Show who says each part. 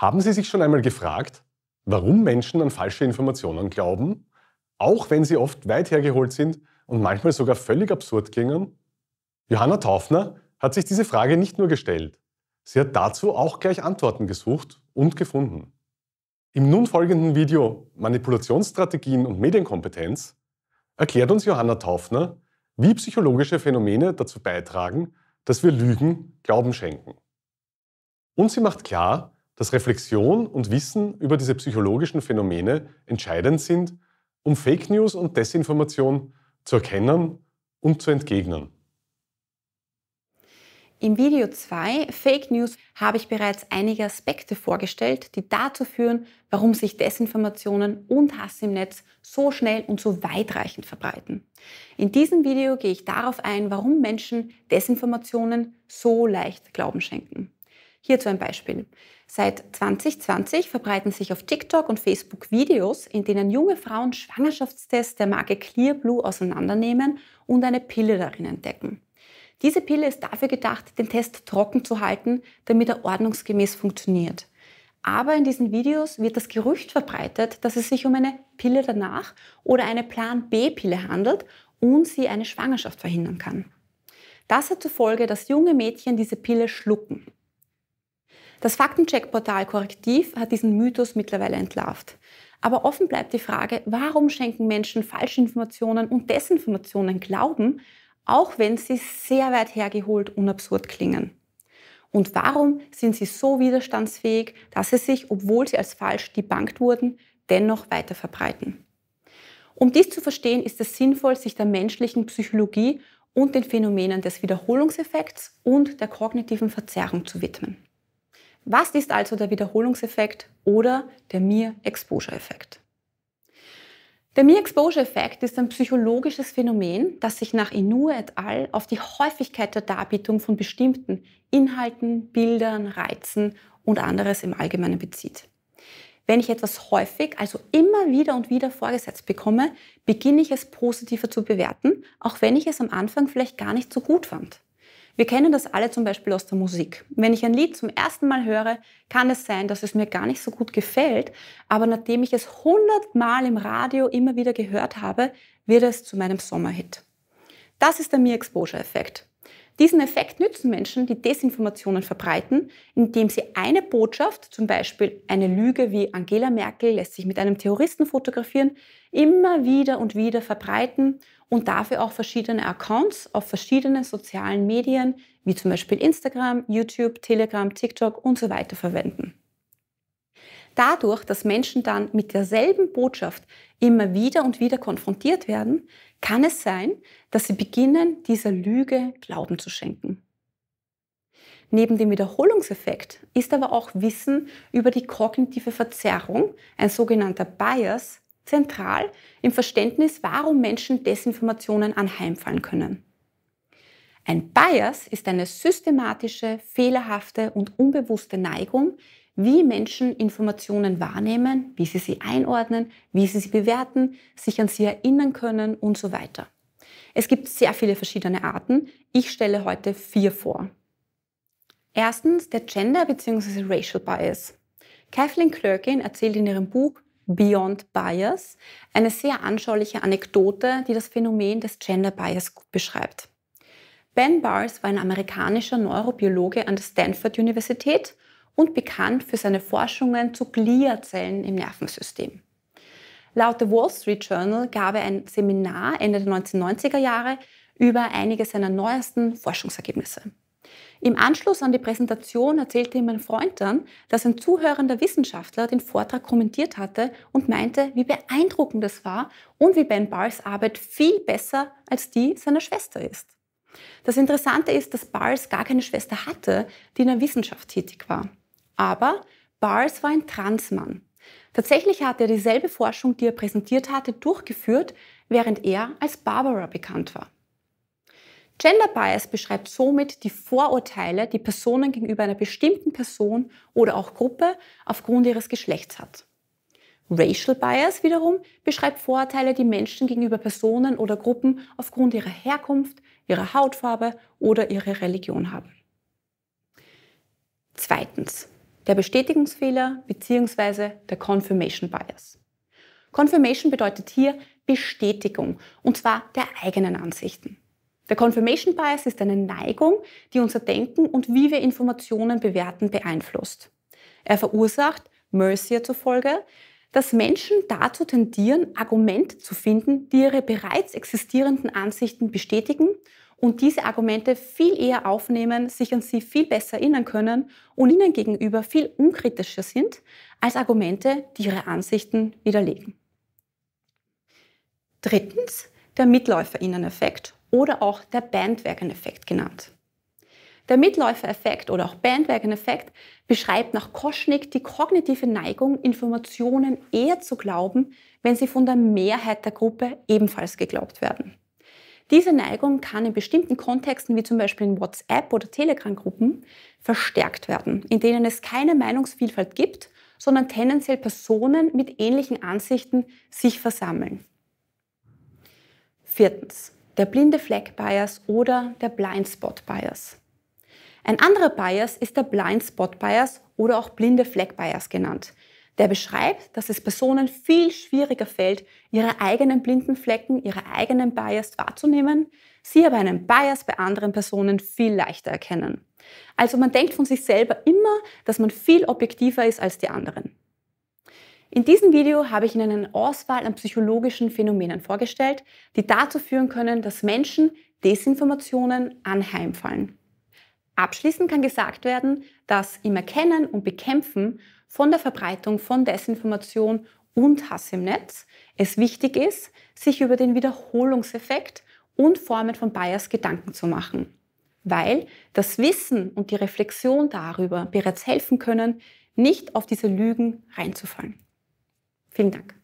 Speaker 1: Haben Sie sich schon einmal gefragt, warum Menschen an falsche Informationen glauben, auch wenn sie oft weit hergeholt sind und manchmal sogar völlig absurd klingen? Johanna Taufner hat sich diese Frage nicht nur gestellt, sie hat dazu auch gleich Antworten gesucht und gefunden. Im nun folgenden Video Manipulationsstrategien und Medienkompetenz erklärt uns Johanna Taufner, wie psychologische Phänomene dazu beitragen, dass wir Lügen Glauben schenken. Und sie macht klar, dass Reflexion und Wissen über diese psychologischen Phänomene entscheidend sind, um Fake News und Desinformation zu erkennen und zu entgegnen. Im Video 2 Fake News habe ich bereits einige Aspekte vorgestellt, die dazu führen, warum sich Desinformationen und Hass im Netz so schnell und so weitreichend verbreiten. In diesem Video gehe ich darauf ein, warum Menschen Desinformationen so leicht Glauben schenken. Hierzu ein Beispiel. Seit 2020 verbreiten sich auf TikTok und Facebook Videos, in denen junge Frauen Schwangerschaftstests der Marke Clear Blue auseinandernehmen und eine Pille darin entdecken. Diese Pille ist dafür gedacht, den Test trocken zu halten, damit er ordnungsgemäß funktioniert. Aber in diesen Videos wird das Gerücht verbreitet, dass es sich um eine Pille danach oder eine Plan B-Pille handelt und sie eine Schwangerschaft verhindern kann. Das hat zur Folge, dass junge Mädchen diese Pille schlucken. Das Faktencheck-Portal Korrektiv hat diesen Mythos mittlerweile entlarvt. Aber offen bleibt die Frage, warum schenken Menschen Falschinformationen und Desinformationen Glauben, auch wenn sie sehr weit hergeholt und absurd klingen? Und warum sind sie so widerstandsfähig, dass sie sich, obwohl sie als falsch debankt wurden, dennoch weiter verbreiten? Um dies zu verstehen, ist es sinnvoll, sich der menschlichen Psychologie und den Phänomenen des Wiederholungseffekts und der kognitiven Verzerrung zu widmen. Was ist also der Wiederholungseffekt oder der Mir-Exposure-Effekt? Der Mir-Exposure-Effekt ist ein psychologisches Phänomen, das sich nach Inoue et al. auf die Häufigkeit der Darbietung von bestimmten Inhalten, Bildern, Reizen und anderes im Allgemeinen bezieht. Wenn ich etwas häufig, also immer wieder und wieder vorgesetzt bekomme, beginne ich es positiver zu bewerten, auch wenn ich es am Anfang vielleicht gar nicht so gut fand. Wir kennen das alle zum Beispiel aus der Musik. Wenn ich ein Lied zum ersten Mal höre, kann es sein, dass es mir gar nicht so gut gefällt, aber nachdem ich es hundertmal im Radio immer wieder gehört habe, wird es zu meinem Sommerhit. Das ist der Mir-Exposure-Effekt. Diesen Effekt nützen Menschen, die Desinformationen verbreiten, indem sie eine Botschaft, zum Beispiel eine Lüge wie Angela Merkel lässt sich mit einem Terroristen fotografieren, immer wieder und wieder verbreiten und dafür auch verschiedene Accounts auf verschiedenen sozialen Medien wie zum Beispiel Instagram, YouTube, Telegram, TikTok und so weiter verwenden dadurch, dass Menschen dann mit derselben Botschaft immer wieder und wieder konfrontiert werden, kann es sein, dass sie beginnen, dieser Lüge Glauben zu schenken. Neben dem Wiederholungseffekt ist aber auch Wissen über die kognitive Verzerrung, ein sogenannter Bias, zentral im Verständnis, warum Menschen Desinformationen anheimfallen können. Ein Bias ist eine systematische, fehlerhafte und unbewusste Neigung, wie Menschen Informationen wahrnehmen, wie sie sie einordnen, wie sie sie bewerten, sich an sie erinnern können und so weiter. Es gibt sehr viele verschiedene Arten. Ich stelle heute vier vor. Erstens der Gender- bzw. Racial Bias. Kathleen Clerkin erzählt in ihrem Buch Beyond Bias eine sehr anschauliche Anekdote, die das Phänomen des Gender Bias gut beschreibt. Ben Bars war ein amerikanischer Neurobiologe an der Stanford Universität und bekannt für seine Forschungen zu Gliazellen im Nervensystem. Laut The Wall Street Journal gab er ein Seminar Ende der 1990er Jahre über einige seiner neuesten Forschungsergebnisse. Im Anschluss an die Präsentation erzählte ihm ein Freund dann, dass ein zuhörender Wissenschaftler den Vortrag kommentiert hatte und meinte, wie beeindruckend es war und wie Ben Bars Arbeit viel besser als die seiner Schwester ist. Das Interessante ist, dass Bars gar keine Schwester hatte, die in der Wissenschaft tätig war. Aber Bars war ein Transmann. Tatsächlich hat er dieselbe Forschung, die er präsentiert hatte, durchgeführt, während er als Barbara bekannt war. Gender Bias beschreibt somit die Vorurteile, die Personen gegenüber einer bestimmten Person oder auch Gruppe aufgrund ihres Geschlechts hat. Racial Bias wiederum beschreibt Vorurteile, die Menschen gegenüber Personen oder Gruppen aufgrund ihrer Herkunft, ihrer Hautfarbe oder ihrer Religion haben. Zweitens, der Bestätigungsfehler bzw. der Confirmation Bias. Confirmation bedeutet hier Bestätigung, und zwar der eigenen Ansichten. Der Confirmation Bias ist eine Neigung, die unser Denken und wie wir Informationen bewerten beeinflusst. Er verursacht, Mercier zufolge, dass Menschen dazu tendieren, Argumente zu finden, die ihre bereits existierenden Ansichten bestätigen und diese Argumente viel eher aufnehmen, sich an sie viel besser erinnern können und ihnen gegenüber viel unkritischer sind als Argumente, die ihre Ansichten widerlegen. Drittens der Mitläuferinneneffekt oder auch der Bandwagon-Effekt genannt. Der Mitläufereffekt oder auch Bandwagon-Effekt beschreibt nach Koschnik die kognitive Neigung, Informationen eher zu glauben, wenn sie von der Mehrheit der Gruppe ebenfalls geglaubt werden. Diese Neigung kann in bestimmten Kontexten, wie zum Beispiel in WhatsApp- oder Telegram-Gruppen, verstärkt werden, in denen es keine Meinungsvielfalt gibt, sondern tendenziell Personen mit ähnlichen Ansichten sich versammeln. Viertens, der blinde Fleck Bias oder der Blindspot Bias. Ein anderer Bias ist der Blindspot Bias oder auch blinde Fleck Bias genannt der beschreibt, dass es Personen viel schwieriger fällt, ihre eigenen blinden Flecken, ihre eigenen Bias wahrzunehmen, sie aber einen Bias bei anderen Personen viel leichter erkennen. Also man denkt von sich selber immer, dass man viel objektiver ist als die anderen. In diesem Video habe ich Ihnen eine Auswahl an psychologischen Phänomenen vorgestellt, die dazu führen können, dass Menschen Desinformationen anheimfallen. Abschließend kann gesagt werden, dass im Erkennen und Bekämpfen von der Verbreitung von Desinformation und Hass im Netz es wichtig ist, sich über den Wiederholungseffekt und Formen von Bias Gedanken zu machen, weil das Wissen und die Reflexion darüber bereits helfen können, nicht auf diese Lügen reinzufallen. Vielen Dank.